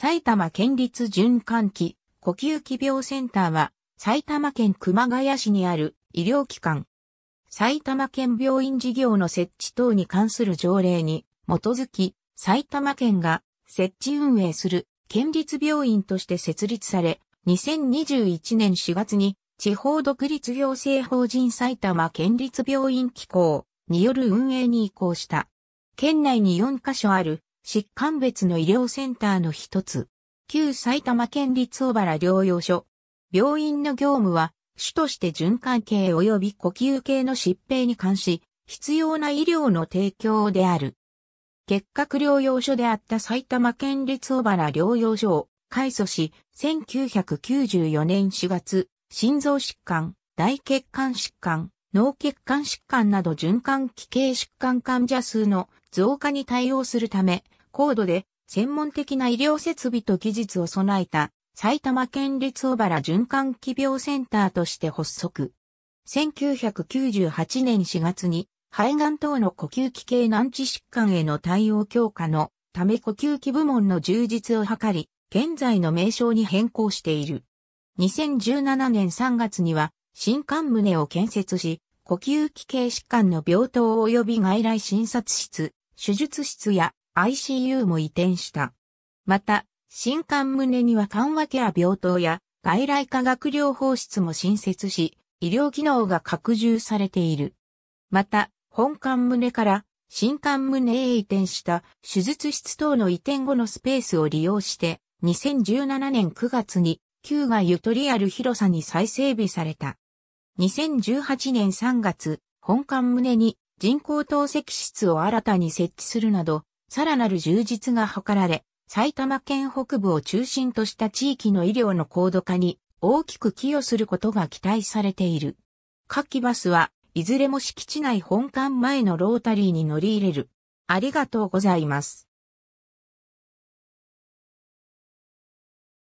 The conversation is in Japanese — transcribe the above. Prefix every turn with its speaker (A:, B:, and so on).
A: 埼玉県立循環器呼吸器病センターは埼玉県熊谷市にある医療機関。埼玉県病院事業の設置等に関する条例に基づき埼玉県が設置運営する県立病院として設立され2021年4月に地方独立行政法人埼玉県立病院機構による運営に移行した。県内に4カ所ある疾患別の医療センターの一つ、旧埼玉県立小原療養所。病院の業務は、主として循環系及び呼吸系の疾病に関し、必要な医療の提供である。結核療養所であった埼玉県立小原療養所を改組し、1994年4月、心臓疾患、大血管疾患、脳血管疾患など循環器系疾患患者数の増加に対応するため、高度で専門的な医療設備と技術を備えた埼玉県立小原循環器病センターとして発足。1998年4月に肺がん等の呼吸器系難治疾患への対応強化のため呼吸器部門の充実を図り、現在の名称に変更している。2017年3月には新幹棟を建設し、呼吸器系疾患の病棟及び外来診察室、手術室や ICU も移転した。また、新館胸には緩和ケア病棟や外来化学療法室も新設し、医療機能が拡充されている。また、本館胸から新館胸へ移転した手術室等の移転後のスペースを利用して、2017年9月に旧がゆとりある広さに再整備された。2018年3月、本館胸に人工透析室を新たに設置するなど、さらなる充実が図られ、埼玉県北部を中心とした地域の医療の高度化に大きく寄与することが期待されている。夏季バスはいずれも敷地内本館前のロータリーに乗り入れる。ありがとうございます。